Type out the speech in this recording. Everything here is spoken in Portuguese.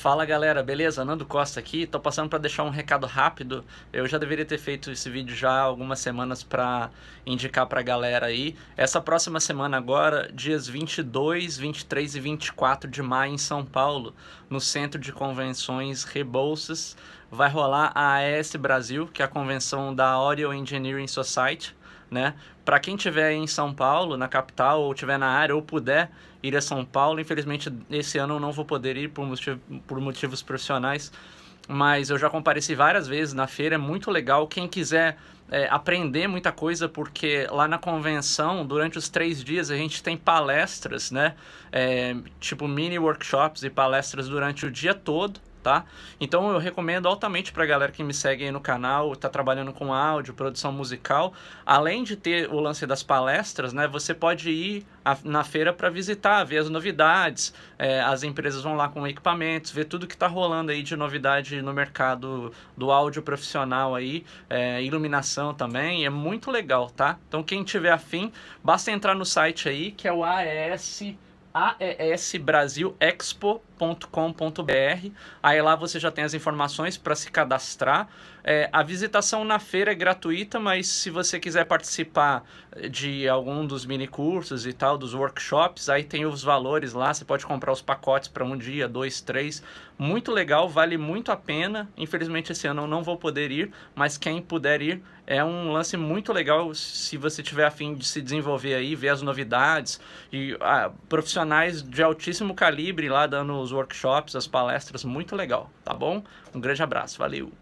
Fala galera, beleza? Nando Costa aqui. Tô passando para deixar um recado rápido. Eu já deveria ter feito esse vídeo já há algumas semanas para indicar para a galera aí. Essa próxima semana agora, dias 22, 23 e 24 de maio em São Paulo, no Centro de Convenções Rebouças, vai rolar a AES Brasil, que é a convenção da Oriel Engineering Society né? Para quem tiver em São Paulo, na capital, ou tiver na área, ou puder ir a São Paulo, infelizmente esse ano eu não vou poder ir por, motivo, por motivos profissionais, mas eu já compareci várias vezes na feira, é muito legal. Quem quiser é, aprender muita coisa, porque lá na convenção, durante os três dias, a gente tem palestras, né? É, tipo mini workshops e palestras durante o dia todo tá? Então eu recomendo altamente para a galera que me segue aí no canal, está trabalhando com áudio, produção musical, além de ter o lance das palestras, né? Você pode ir a, na feira para visitar, ver as novidades, é, as empresas vão lá com equipamentos, ver tudo que está rolando aí de novidade no mercado do áudio profissional aí, é, iluminação também, é muito legal, tá? Então quem tiver afim, basta entrar no site aí que é o as aesbrasilexpo.com.br. Aí lá você já tem as informações para se cadastrar. É, a visitação na feira é gratuita, mas se você quiser participar de algum dos mini cursos e tal, dos workshops, aí tem os valores lá. Você pode comprar os pacotes para um dia, dois, três. Muito legal, vale muito a pena. Infelizmente esse ano eu não vou poder ir, mas quem puder ir é um lance muito legal se você tiver afim de se desenvolver aí, ver as novidades e ah, profissionais de altíssimo calibre lá dando os workshops, as palestras, muito legal, tá bom? Um grande abraço, valeu!